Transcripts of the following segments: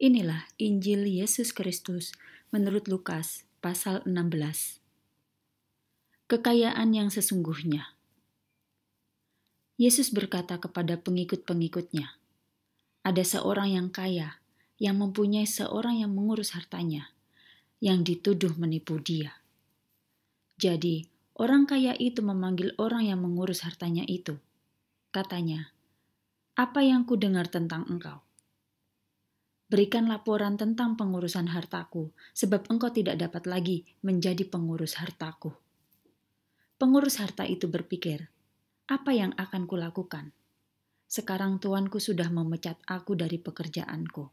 Inilah Injil Yesus Kristus menurut Lukas pasal 16. Kekayaan yang sesungguhnya. Yesus berkata kepada pengikut-pengikutnya, "Ada seorang yang kaya yang mempunyai seorang yang mengurus hartanya, yang dituduh menipu dia. Jadi, orang kaya itu memanggil orang yang mengurus hartanya itu. Katanya, 'Apa yang kudengar tentang engkau? Berikan laporan tentang pengurusan hartaku, sebab engkau tidak dapat lagi menjadi pengurus hartaku. Pengurus harta itu berpikir, apa yang akan kulakukan? Sekarang tuanku sudah memecat aku dari pekerjaanku.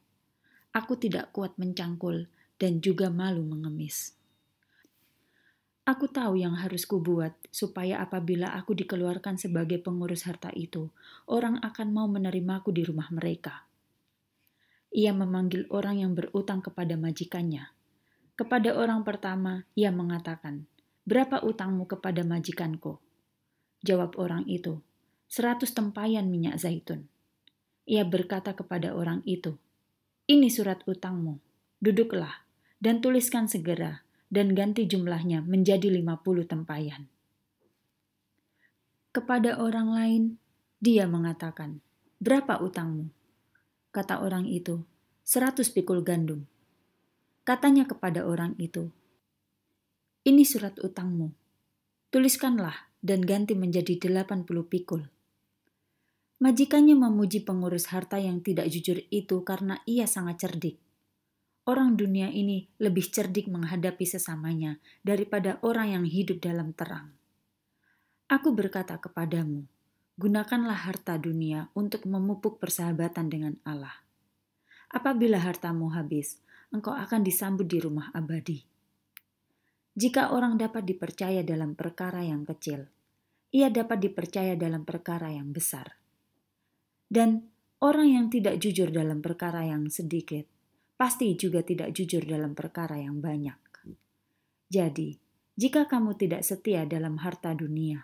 Aku tidak kuat mencangkul dan juga malu mengemis. Aku tahu yang harus kubuat supaya apabila aku dikeluarkan sebagai pengurus harta itu, orang akan mau menerimaku di rumah mereka.' ia memanggil orang yang berutang kepada majikannya. Kepada orang pertama, ia mengatakan, Berapa utangmu kepada majikanku? Jawab orang itu, Seratus tempayan minyak zaitun. Ia berkata kepada orang itu, Ini surat utangmu, duduklah, dan tuliskan segera, dan ganti jumlahnya menjadi lima puluh tempayan. Kepada orang lain, dia mengatakan, Berapa utangmu? kata orang itu, seratus pikul gandum. Katanya kepada orang itu, ini surat utangmu. Tuliskanlah dan ganti menjadi delapan puluh pikul. Majikannya memuji pengurus harta yang tidak jujur itu karena ia sangat cerdik. Orang dunia ini lebih cerdik menghadapi sesamanya daripada orang yang hidup dalam terang. Aku berkata kepadamu, gunakanlah harta dunia untuk memupuk persahabatan dengan Allah. Apabila hartamu habis, engkau akan disambut di rumah abadi. Jika orang dapat dipercaya dalam perkara yang kecil, ia dapat dipercaya dalam perkara yang besar. Dan orang yang tidak jujur dalam perkara yang sedikit, pasti juga tidak jujur dalam perkara yang banyak. Jadi, jika kamu tidak setia dalam harta dunia,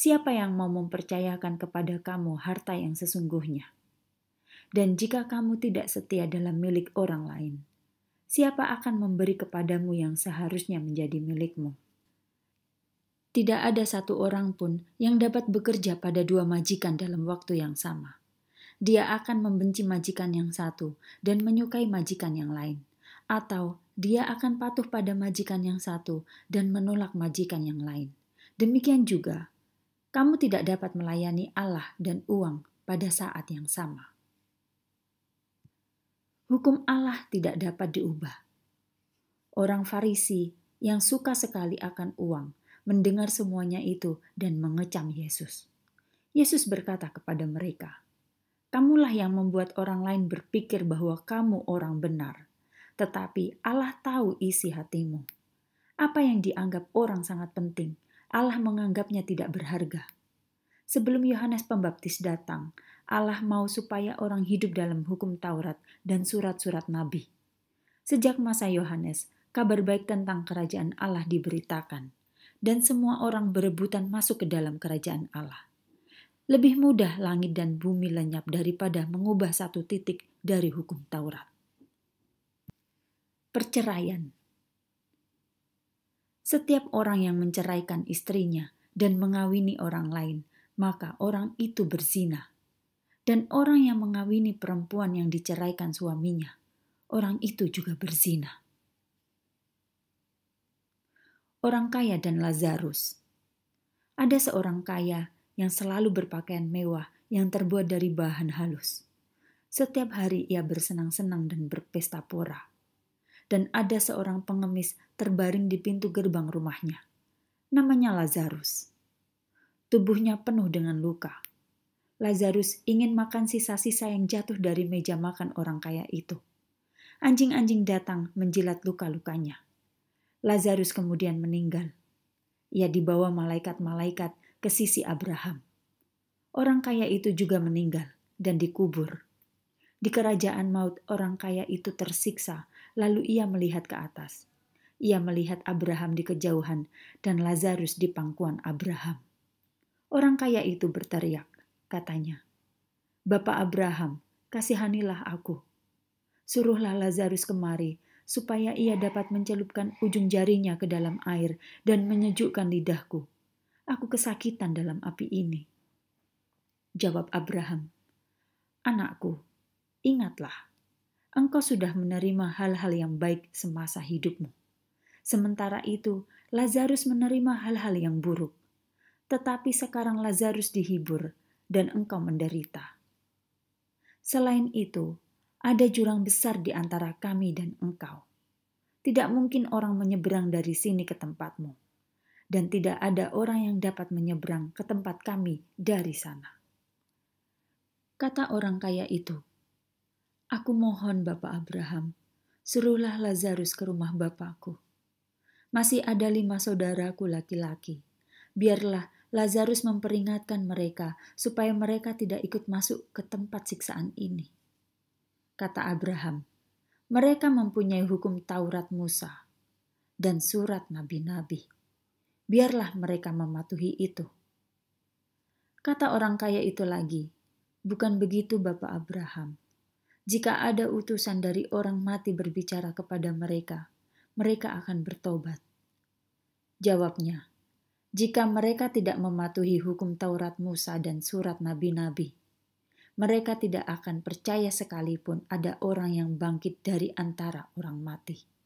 Siapa yang mau mempercayakan kepada kamu harta yang sesungguhnya? Dan jika kamu tidak setia dalam milik orang lain, siapa akan memberi kepadamu yang seharusnya menjadi milikmu? Tidak ada satu orang pun yang dapat bekerja pada dua majikan dalam waktu yang sama. Dia akan membenci majikan yang satu dan menyukai majikan yang lain, atau dia akan patuh pada majikan yang satu dan menolak majikan yang lain. Demikian juga, kamu tidak dapat melayani Allah dan uang pada saat yang sama. Hukum Allah tidak dapat diubah. Orang Farisi yang suka sekali akan uang mendengar semuanya itu dan mengecam Yesus. Yesus berkata kepada mereka, "Kamulah yang membuat orang lain berpikir bahwa kamu orang benar, tetapi Allah tahu isi hatimu. Apa yang dianggap orang sangat penting." Allah menganggapnya tidak berharga. Sebelum Yohanes Pembaptis datang, Allah mau supaya orang hidup dalam hukum Taurat dan surat-surat nabi. Sejak masa Yohanes, kabar baik tentang kerajaan Allah diberitakan, dan semua orang berebutan masuk ke dalam kerajaan Allah. Lebih mudah langit dan bumi lenyap daripada mengubah satu titik dari hukum Taurat. Perceraian setiap orang yang menceraikan istrinya dan mengawini orang lain, maka orang itu berzina. Dan orang yang mengawini perempuan yang diceraikan suaminya, orang itu juga berzina. Orang kaya dan Lazarus. Ada seorang kaya yang selalu berpakaian mewah yang terbuat dari bahan halus. Setiap hari ia bersenang-senang dan berpesta pora dan ada seorang pengemis terbaring di pintu gerbang rumahnya. Namanya Lazarus. Tubuhnya penuh dengan luka. Lazarus ingin makan sisa-sisa yang jatuh dari meja makan orang kaya itu. Anjing-anjing datang menjilat luka-lukanya. Lazarus kemudian meninggal. Ia dibawa malaikat-malaikat ke sisi Abraham. Orang kaya itu juga meninggal dan dikubur di kerajaan maut orang kaya itu tersiksa, lalu ia melihat ke atas. Ia melihat Abraham di kejauhan dan Lazarus di pangkuan Abraham. Orang kaya itu berteriak, katanya, "Bapak Abraham, kasihanilah aku. Suruhlah Lazarus kemari, supaya ia dapat mencelupkan ujung jarinya ke dalam air dan menyejukkan lidahku. Aku kesakitan dalam api ini." Jawab Abraham, "Anakku, Ingatlah, engkau sudah menerima hal-hal yang baik semasa hidupmu. Sementara itu, Lazarus menerima hal-hal yang buruk. Tetapi sekarang Lazarus dihibur dan engkau menderita. Selain itu, ada jurang besar di antara kami dan engkau. Tidak mungkin orang menyeberang dari sini ke tempatmu, dan tidak ada orang yang dapat menyeberang ke tempat kami dari sana. Kata orang kaya itu, Aku mohon Bapak Abraham, suruhlah Lazarus ke rumah Bapakku. Masih ada lima saudaraku laki-laki. Biarlah Lazarus memperingatkan mereka supaya mereka tidak ikut masuk ke tempat siksaan ini. Kata Abraham, mereka mempunyai hukum Taurat Musa dan surat nabi-nabi. Biarlah mereka mematuhi itu. Kata orang kaya itu lagi, bukan begitu Bapak Abraham. Jika ada utusan dari orang mati berbicara kepada mereka, mereka akan bertobat. Jawabnya, jika mereka tidak mematuhi hukum Taurat Musa dan surat nabi-nabi, mereka tidak akan percaya sekalipun ada orang yang bangkit dari antara orang mati.